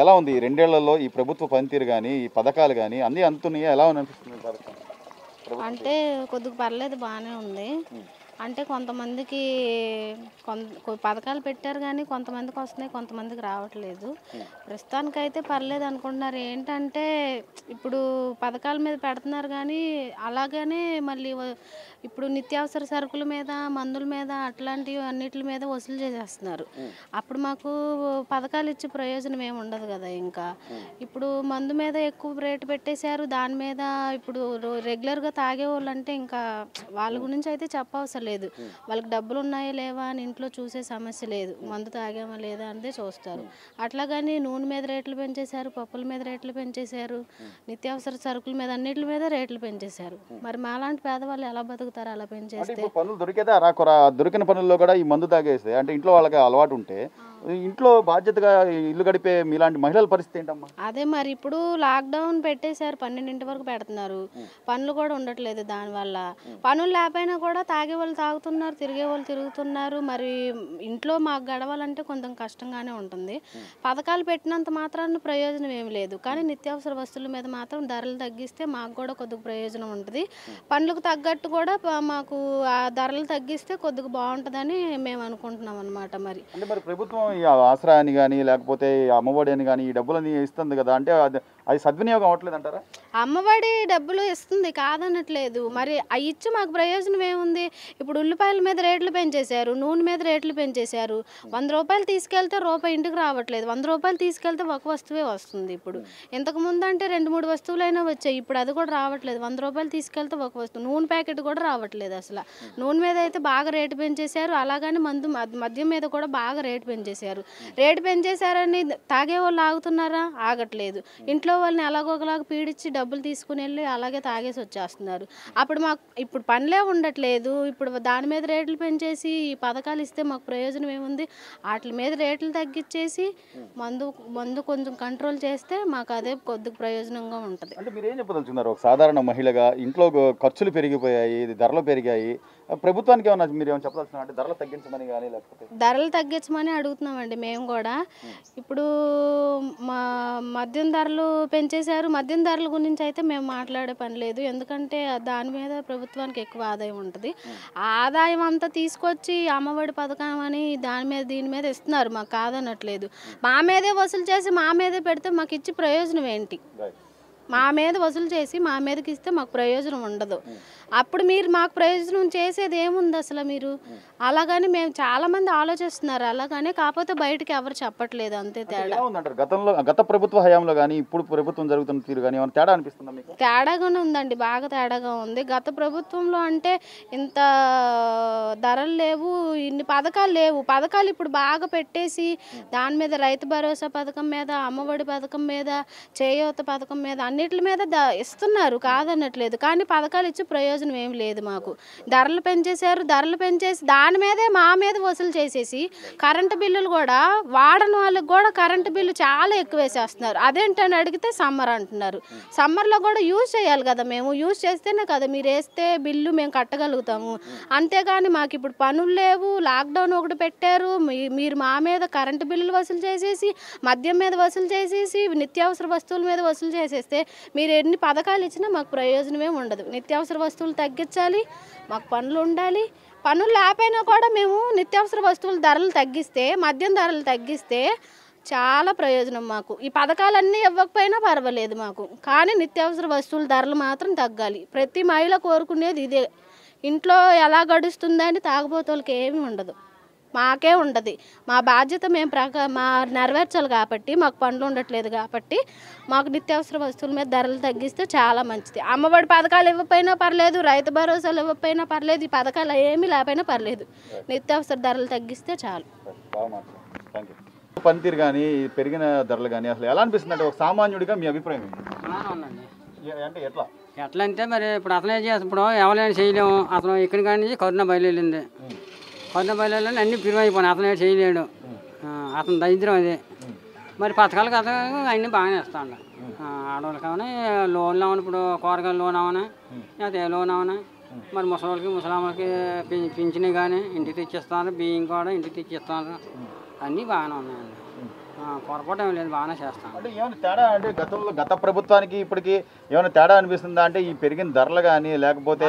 ఎలా ఉంది ఈ రెండేళ్లలో ఈ ప్రభుత్వ పనితీరు కానీ ఈ పథకాలు కానీ అన్ని అంతున్నాయా ఎలా అనిపిస్తుంది అంటే కొద్దిగా పర్లేదు బాగానే ఉంది అంటే కొంతమందికి కొంత పథకాలు పెట్టారు కానీ కొంతమందికి వస్తున్నాయి కొంతమందికి రావట్లేదు ప్రస్తుతానికి అయితే పర్లేదు అనుకుంటున్నారు ఏంటంటే ఇప్పుడు పథకాల మీద పెడుతున్నారు కానీ అలాగనే మళ్ళీ ఇప్పుడు నిత్యావసర సరుకుల మీద మందుల మీద అట్లాంటివి అన్నిటి మీద వసూలు చేసేస్తున్నారు అప్పుడు మాకు పథకాలు ఇచ్చే ప్రయోజనం ఏమి ఉండదు కదా ఇంకా ఇప్పుడు మందు మీద ఎక్కువ రేటు పెట్టేశారు దాని మీద ఇప్పుడు రెగ్యులర్గా తాగే అంటే ఇంకా వాళ్ళ గురించి అయితే చెప్పవసరం లేదు వాళ్ళకి డబ్బులు ఉన్నాయా లేవా అని ఇంట్లో చూసే సమస్య లేదు మందు తాగామా లేదా అనేది చూస్తారు కానీ నూనె మీద రేట్లు పెంచేశారు పప్పుల మీద రేట్లు పెంచేశారు నిత్యావసర సరుకుల మీద అన్నిటి మీద రేట్లు పెంచేశారు మరి మాలాంటి పేదవాళ్ళు ఎలా బతుకుతారు అలా పెంచేస్తే పనులు దొరికేదా దొరికిన పనుల్లో కూడా ఈ మందు తాగేస్తే అంటే ఇంట్లో వాళ్ళకి అలవాటు ఉంటే ఇంట్లో బాధ్యతగా ఇల్లు గడిపే మీలాంటి మహిళల పరిస్థితి ఏంటమ్మా అదే మరి ఇప్పుడు లాక్డౌన్ పెట్టేశారు పన్నెండింటి వరకు పెడుతున్నారు పనులు కూడా ఉండట్లేదు దానివల్ల పనులు లేకపోయినా కూడా తాగే వాళ్ళు తాగుతున్నారు తిరిగే వాళ్ళు తిరుగుతున్నారు మరి ఇంట్లో మాకు గడవాలంటే కొంచెం కష్టంగానే ఉంటుంది పథకాలు పెట్టినంత మాత్రాన్ని ప్రయోజనం ఏమి లేదు కానీ నిత్యావసర వస్తువుల మీద మాత్రం ధరలు తగ్గిస్తే మాకు కూడా కొద్దిగా ప్రయోజనం ఉంటుంది పనులకు తగ్గట్టు కూడా మాకు ఆ ధరలు తగ్గిస్తే కొద్దిగా బాగుంటుందని మేము అనుకుంటున్నాం అనమాట మరి అంటే మరి ప్రభుత్వం ఈ ఆశ్రయాన్ని కానీ లేకపోతే అమ్మఒడి అని కానీ ఈ డబ్బులని ఇస్తుంది కదా అంటే అది సద్వినియోగం అవ్వట్లేదు అంటారా అమ్మఒడి డబ్బులు ఇస్తుంది కాదనట్లేదు మరి అవి ఇచ్చి మాకు ప్రయోజనం ఏముంది ఇప్పుడు ఉల్లిపాయల మీద రేట్లు పెంచేశారు నూనె మీద రేట్లు పెంచేశారు వంద రూపాయలు తీసుకెళ్తే రూపాయి ఇంటికి రావట్లేదు వంద రూపాయలు తీసుకెళ్తే ఒక వస్తువే వస్తుంది ఇప్పుడు ఇంతకు ముందు అంటే రెండు మూడు వస్తువులైనా వచ్చాయి ఇప్పుడు అది కూడా రావట్లేదు వంద రూపాయలు తీసుకెళ్తే ఒక వస్తువు నూనె ప్యాకెట్ కూడా రావట్లేదు అసలు నూనె మీద అయితే బాగా రేటు పెంచేశారు అలాగని మందు మద్యం మీద కూడా బాగా రేటు పెంచేశారు రేటు పెంచేశారని తాగే వాళ్ళు ఆగుతున్నారా ఆగట్లేదు ఇంట్లో వాళ్ళని ఎలాగోకలాగా పీడించి డబ్బులు తీసుకుని వెళ్ళి అలాగే తాగేసి వచ్చేస్తున్నారు అప్పుడు మాకు ఇప్పుడు పనులే ఉండట్లేదు ఇప్పుడు దాని మీద రేట్లు పెంచేసి ఈ పథకాలు ఇస్తే మాకు ప్రయోజనం ఏముంది వాటి మీద రేట్లు తగ్గించేసి మందు మందు కొంచెం కంట్రోల్ చేస్తే మాకు అదే కొద్దిగా ప్రయోజనంగా ఉంటుంది అంటే మీరు ఏం చెప్పదలుచున్నారు ఒక సాధారణ మహిళగా ఇంట్లో ఖర్చులు పెరిగిపోయాయి ధరలు పెరిగాయి ప్రభుత్వానికి ఏమన్నా మీరు ఏమైనా చెప్పదలుచుకున్నారు అంటే ధరలు తగ్గించమని కానీ లేకపోతే ధరలు తగ్గించమని అడుగుతున్నామండి మేము కూడా ఇప్పుడు మా మద్యం ధరలు పెంచేశారు మద్యం ధరల గురించి అయితే మేము మాట్లాడే పని లేదు ఎందుకంటే దాని మీద ప్రభుత్వానికి ఎక్కువ ఆదాయం ఉంటుంది ఆదాయం అంతా తీసుకొచ్చి అమ్మఒడి పథకం అని దాని మీద దీని మీద ఇస్తున్నారు మాకు కాదనట్లేదు మా మీదే వసూలు చేసి మా మీదే పెడితే మాకు ఇచ్చి ప్రయోజనం ఏంటి మా మీద వసూలు చేసి మా మీదకి ఇస్తే మాకు ప్రయోజనం ఉండదు hmm. అప్పుడు మీరు మాకు ప్రయోజనం చేసేది ఏముంది అసలు మీరు అలాగని మేము చాలా మంది ఆలోచిస్తున్నారు అలాగనే కాకపోతే బయటకి ఎవరు చెప్పట్లేదు అంతే తేడా ఉందంటారు గతంలో గత ప్రభుత్వ హయాంలో కానీ ఇప్పుడు ప్రభుత్వం జరుగుతున్న తీరు కానీ ఏమైనా తేడా అనిపిస్తుంది తేడాగానే ఉందండి బాగా తేడాగా ఉంది గత ప్రభుత్వంలో అంటే ఇంత ధరలు లేవు ఇన్ని పథకాలు లేవు పథకాలు ఇప్పుడు బాగా పెట్టేసి దాని మీద రైతు భరోసా పథకం మీద అమ్మఒడి పథకం మీద చేయూత పథకం మీద అన్నిటి మీద ఇస్తున్నారు కాదన్నట్లేదు కానీ పథకాలు ఇచ్చి ప్రయోజనం ప్రయోజనం ఏం లేదు మాకు ధరలు పెంచేశారు ధరలు పెంచేసి దాని మీదే మా మీద వసూలు చేసేసి కరెంటు బిల్లులు కూడా వాడని వాళ్ళకి కూడా కరెంటు బిల్లు చాలా ఎక్కువ వేసేస్తున్నారు అదేంటని అడిగితే సమ్మర్ అంటున్నారు సమ్మర్లో కూడా యూజ్ చేయాలి కదా మేము యూజ్ చేస్తేనే కదా మీరు వేస్తే బిల్లు మేము కట్టగలుగుతాము అంతేగాని మాకు ఇప్పుడు పనులు లేవు లాక్డౌన్ ఒకటి పెట్టారు మీరు మా మీద కరెంటు బిల్లులు వసూలు చేసేసి మద్యం మీద వసూలు చేసేసి నిత్యావసర వస్తువుల మీద వసూలు చేసేస్తే మీరు ఎన్ని పథకాలు ఇచ్చినా మాకు ప్రయోజనమే ఉండదు నిత్యావసర వస్తువులు ధరలు తగ్గించాలి మాకు పనులు ఉండాలి పనులు లేకపోయినా కూడా మేము నిత్యావసర వస్తువుల ధరలు తగ్గిస్తే మద్యం ధరలు తగ్గిస్తే చాలా ప్రయోజనం మాకు ఈ పథకాలన్నీ ఇవ్వకపోయినా పర్వాలేదు మాకు కానీ నిత్యావసర వస్తువుల ధరలు మాత్రం తగ్గాలి ప్రతి మహిళ కోరుకునేది ఇదే ఇంట్లో ఎలా గడుస్తుందని తాగబోతోళ్ళకి ఏమీ ఉండదు మాకే ఉండదు మా బాధ్యత మేము ప్రక మా నెరవేర్చాలి కాబట్టి మాకు పనులు ఉండట్లేదు కాబట్టి మాకు నిత్యావసర వస్తువుల మీద ధరలు తగ్గిస్తే చాలా మంచిది అమ్మఒడి పథకాలు ఇవ్వకపోయినా పర్లేదు రైతు భరోసాలు ఇవ్వకపోయినా పర్లేదు ఈ పథకాలు ఏమీ లేకపోయినా పర్లేదు నిత్యావసర ధరలు తగ్గిస్తే చాలు పనితీరు కానీ పెరిగిన ధరలు కానీ అసలు ఎలా అనిపిస్తుంది అంటే ఒక సామాన్యుడిగా మీ అభిప్రాయం అంటే ఎట్లా ఎట్లా అంటే మరి ఇప్పుడు అసలు ఇప్పుడు ఎవరైనా చేయలేము అసలు ఇక్కడి కానీ కరోనా బయలుదేరింది కొంతమందిలో అన్ని పిరువైపోయినాయి అతనే చేయలేడు అతను దరిద్రం అదే మరి పథకాలకు అతను అన్నీ బాగానే ఇస్తాడు ఆడవాళ్ళకి అవునా లోన్లు అవన ఇప్పుడు కూరగాయలు లోన్ అవునా లేకపోతే ఏ లోన్ అవునా మరి ముసలికి ముసలాములకి పింఛన్ కానీ ఇంటికి తెచ్చిస్తాను బియ్యం కూడా ఇంటికి తెచ్చిస్తాను అన్నీ బాగానే ఉన్నాయండి పొరపాటు ఏం లేదు బాగానే చేస్తాం అంటే ఏమైనా తేడా అంటే గతంలో గత ప్రభుత్వానికి ఇప్పటికి ఏమైనా తేడా అనిపిస్తుందా అంటే ఈ పెరిగిన ధరలు కానీ లేకపోతే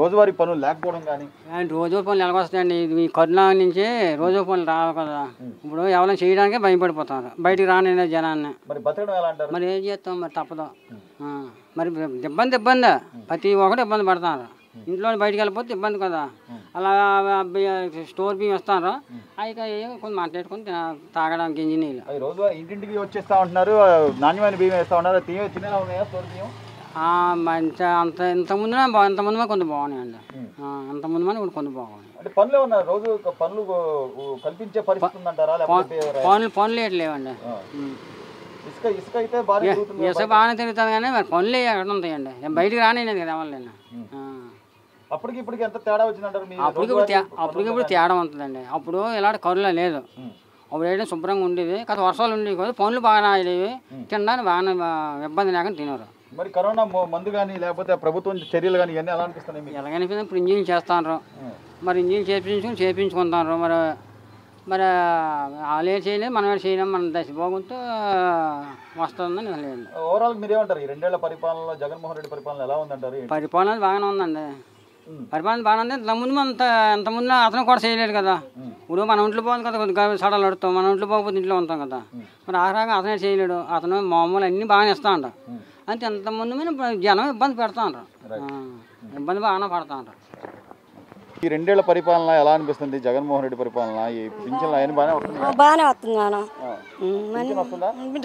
రోజువారీ పనులు లేకపోవడం కానీ రోజువారి పనులు ఎలాగొస్తాయండి ఈ కరోనా నుంచి రోజు పనులు రావు కదా ఇప్పుడు ఎవరైనా చేయడానికి భయపడిపోతారు బయటకు రాని జనాన్ని మరి బతకడం ఎలా అంటారు మరి ఏం చేస్తాం మరి తప్పదు మరి ఇబ్బంది ఇబ్బంది ప్రతి ఒక్కటి ఇబ్బంది పడతారు ఇంట్లో బయటికి వెళ్ళిపోతే ఇబ్బంది కదా అలా స్టోర్ బియ్యం ఇస్తాను అయితే కొంచెం మాట్లాడుకొని తాగడానికి గింజి నీళ్ళు రోజు ఇంటింటికి వచ్చేస్తా ఉంటున్నారు నాణ్యమైన బియ్యం వేస్తా ఉన్నారు స్టోర్ బియ్యం మంచి అంత ఇంత ముందు ఇంత ముందు కొంచెం బాగున్నాయండి అంత ముందు ఇప్పుడు బాగున్నాయి అంటే పనులు ఉన్నారు రోజు పనులు కల్పించే పరిస్థితి పనులు పనులు లేవండి ఇసుక ఇసుక అయితే ఇసుక బాగానే తిరుగుతుంది కానీ మరి పనులు ఎక్కడ ఉంటాయండి బయటికి రానేది కదా ఎవరు అప్పటికి ఇప్పటికి ఎంత తేడా వచ్చిందంటారు అప్పటికి అప్పటికిప్పుడు తేడా ఉంటుందండి అప్పుడు ఇలాంటి కరులో లేదు అప్పుడు వేయడం శుభ్రంగా ఉండేవి కాదు వర్షాలు ఉండేవి కదా పనులు బాగా అయ్యేవి తినడానికి బాగా ఇబ్బంది లేకుండా తినరు మరి కరోనా మందు కానీ లేకపోతే ప్రభుత్వం చర్యలు కానీ ఇవన్నీ ఎలా అనిపిస్తున్నాయి ఎలా అనిపిస్తుంది ఇప్పుడు ఇంజనీర్ చేస్తాను మరి ఇంజనీరింగ్ చేయించుకుని చేపించుకుంటాను మరి మరి ఏం చేయలేదు మనం చేయలేము మన దశ బాగుంటూ వస్తుందని వెళ్ళలేదు ఓవరాల్ ఏమంటారు ఈ రెండేళ్ల పరిపాలనలో జగన్మోహన్ రెడ్డి పరిపాలన ఎలా ఉందంటారు పరిపాలన బాగానే ఉందండి పరిపాలన బాగానే ఉంది ఇంతకుముందు మనం ఇంతకుముందు అతను కూడా చేయలేదు కదా ఇప్పుడు మన ఒంట్లో పోవాలి కదా కొద్దిగా సడలు అడుతాం మన ఒంట్లో పోకపోతే ఇంట్లో ఉంటాం కదా మరి ఆ అతనే చేయలేడు అతను మామూలు అన్నీ బాగానే ఇస్తా అంటే ఇంత ఇంతకుముందు మీద జనం ఇబ్బంది పెడతా ఉంటారు ఇబ్బంది బాగానే పడతా ఉంటారు ఈ రెండేళ్ల పరిపాలన ఎలా అనిపిస్తుంది జగన్మోహన్ రెడ్డి పరిపాలన ఈ పింఛన్ బాగానే వస్తుంది బాగానే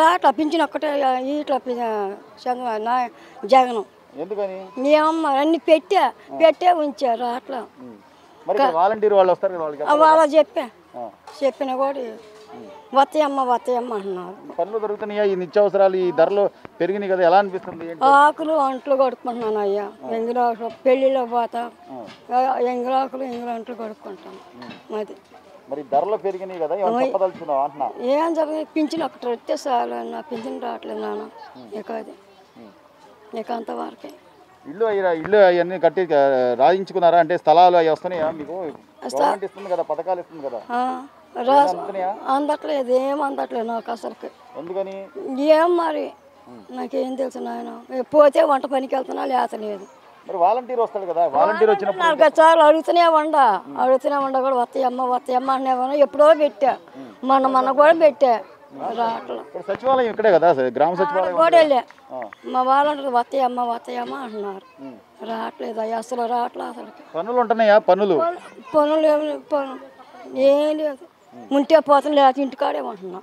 రాట్లా పింఛన్ ఒక్కటే ఇట్లా జగన్ ఎందుకని అమ్మ అన్ని పెట్టా పెట్టే ఉంచారు అట్లా వాలంటీర్ వాళ్ళు వస్తారు వాళ్ళ చెప్పా చెప్పిన కూడా వస్తాయమ్మ వస్తాయమ్మ అన్నారు పనులు దొరుకుతున్నాయా ఈ నిత్యావసరాలు ఈ ధరలు పెరిగినాయి కదా ఎలా అనిపిస్తుంది ఆకులు అంట్లు కడుక్కుంటున్నాను అయ్యా ఎంగిలాకులు పెళ్ళిలో పోతా ఎంగిలాకులు ఎంగిల అంట్లు కడుక్కుంటాను అది మరి ధరలు పెరిగినాయి కదా ఏం జరిగింది పింఛన్ ఒకటి వస్తే చాలు నా పింఛన్ రావట్లేదు నాన్న ఇక అది ఇక అంతవరకే ఇల్లు అయ్యారా ఇల్లు అవన్నీ కట్టి రాయించుకున్నారా అంటే స్థలాలు అవి వస్తున్నాయా మీకు గవర్నమెంట్ ఇస్తుంది కదా పథకాలు ఇస్తుంది కదా అందట్లేదు ఏం అందట్లేదు నాకు అసలుకి ఎందుకని ఏం మరి నాకేం తెలుసు నాయన పోతే వంట పనికి వెళ్తున్నా లేత లేదు వాలంటీర్ వస్తాడు కదా వాలంటీర్ వచ్చినప్పుడు అడుగుతూనే ఉండ అడుగుతూనే ఉండ కూడా వస్తాయమ్మ వస్తాయమ్మ అనేవన్నా ఎప్పుడో పెట్టా మన మన కూడా పెట్టా సచివాలయం ఇక్కడే కదా గ్రామ సచివాలయం మా వాళ్ళకి వస్తాయమ్మా అంటున్నారు రావట్లేదు అయ్యా అసలు రావట్లేదు అసలు పనులు ఉంటున్నాయా పనులు పనులు ఏం లేదు ఉంటే పోతుంది లేకపోతే ఇంటికాడే ఉంటున్నాం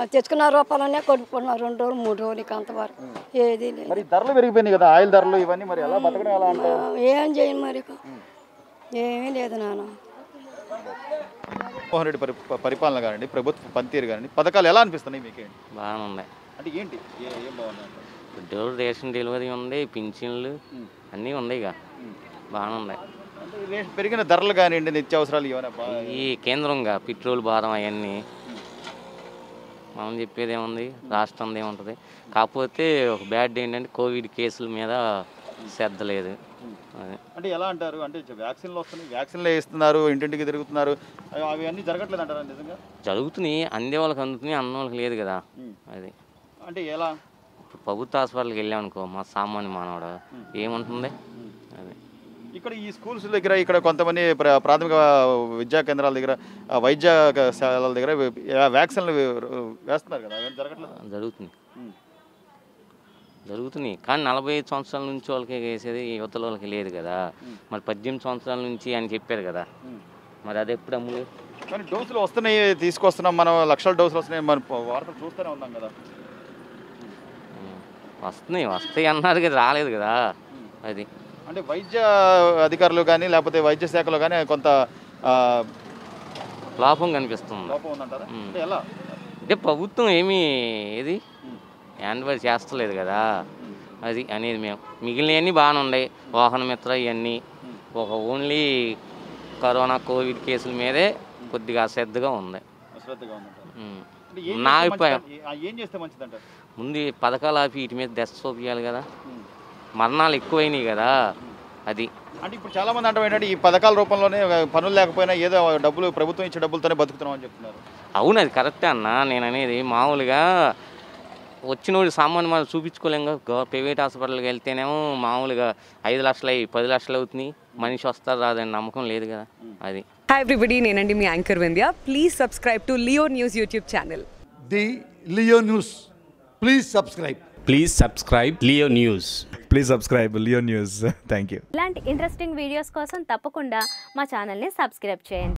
అది తెచ్చుకున్న రూపాయలనే కొడుకున్నా రెండు రోజులు మూడు రోజులకి అంతవరకు ఏది లేదు మరి ధరలు పెరిగిపోయినాయి కదా ఆయిల్ ధరలు ఇవన్నీ మరి ఏం చేయను మరి ఏమీ లేదు నాన్న మోహన్ రెడ్డి పరి పరిపాలన కానివ్వండి ప్రభుత్వ పనితీరు కానివ్వండి పథకాలు ఎలా అనిపిస్తున్నాయి మీకు బాగానే ఉన్నాయి అంటే ఏంటి బాగున్నాయి రేషన్ డెలివరీ ఉంది పింఛన్లు అన్నీ ఉన్నాయి ఇక బాగానే ఉన్నాయి పెరిగిన ధరలు కానివ్వండి నిత్యావసరాలు ఈ కేంద్రంగా పెట్రోల్ భారం అవన్నీ మనం చెప్పేది ఏముంది రాష్ట్రంది ఏముంటుంది కాకపోతే ఒక బ్యాడ్ ఏంటంటే కోవిడ్ కేసుల మీద శ్రద్ధ లేదు అంటే ఎలా అంటారు అంటే వ్యాక్సిన్లు వస్తున్నాయి వ్యాక్సిన్లు వేస్తున్నారు ఇంటింటికి తిరుగుతున్నారు అవన్నీ అన్నీ జరగట్లేదు అంటారా నిజంగా జరుగుతున్నాయి అందే వాళ్ళకి అందుతున్నాయి అన్న వాళ్ళకి లేదు కదా అది అంటే ఎలా ఇప్పుడు ప్రభుత్వ హాస్పిటల్కి వెళ్ళామనుకో మా సామాన్య మానవుడు ఏముంటుంది అది ఇక్కడ ఈ స్కూల్స్ దగ్గర ఇక్కడ కొంతమంది ప్రాథమిక విద్యా కేంద్రాల దగ్గర వైద్య శాలల దగ్గర వ్యాక్సిన్లు వేస్తున్నారు కదా అవన్నీ జరగట్లేదు జరుగుతుంది జరుగుతున్నాయి కానీ నలభై ఐదు సంవత్సరాల నుంచి వాళ్ళకి వేసేది యువతల వాళ్ళకి లేదు కదా మరి పద్దెనిమిది సంవత్సరాల నుంచి అని చెప్పారు కదా మరి అది ఎప్పుడు అమ్ములు కానీ డోసులు వస్తున్నాయి తీసుకొస్తున్నాం మనం లక్షల డోసులు వస్తున్నాయి మన వార్తలు చూస్తూనే ఉన్నాం కదా వస్తున్నాయి వస్తాయి అన్నారు కదా రాలేదు కదా అది అంటే వైద్య అధికారులు కానీ లేకపోతే వైద్య శాఖలో కానీ కొంత లాభం కనిపిస్తుంది ఎలా అంటే ప్రభుత్వం ఏమీ ఏది యాన్వర్ చేస్తలేదు కదా అది అనేది మేము మిగిలినవన్నీ బాగానే ఉన్నాయి వాహన మిత్ర ఇవన్నీ ఒక ఓన్లీ కరోనా కోవిడ్ కేసుల మీదే కొద్దిగా అశ్రద్ధగా ఉంది నా అభిప్రాయం ముందు పథకాలు ఆపి వీటి మీద దశ చూపించాలి కదా మరణాలు ఎక్కువైనాయి కదా అది అంటే ఇప్పుడు చాలా మంది అంటే ఏంటంటే ఈ పథకాల రూపంలోనే పనులు లేకపోయినా ఏదో డబ్బులు ప్రభుత్వం ఇచ్చే డబ్బులతోనే బతుకుతున్నాం అని చెప్తున్నారు అవును అది కరెక్టే అన్న నేను అనేది మామూలుగా వచ్చిన సామాన్ మనం చూపించుకోలేము చూపించుకోలేం ప్రైవేట్ హాస్పిటల్కి వెళ్తేనేమో మామూలుగా ఐదు లక్షలు అయ్యి పది లక్షలు అవుతున్నాయి మనిషి వస్తారు రాదని నమ్మకం లేదు కదా అది హాయ్ ఎవ్రీబడి నేనండి మీ anchor Vindhya please subscribe to Leo News YouTube channel the Leo News please subscribe please subscribe Leo News please subscribe Leo News thank you ఇలాంటి ఇంట్రెస్టింగ్ వీడియోస్ కోసం తప్పకుండా మా ఛానల్ని సబ్స్క్రైబ్ చేయండి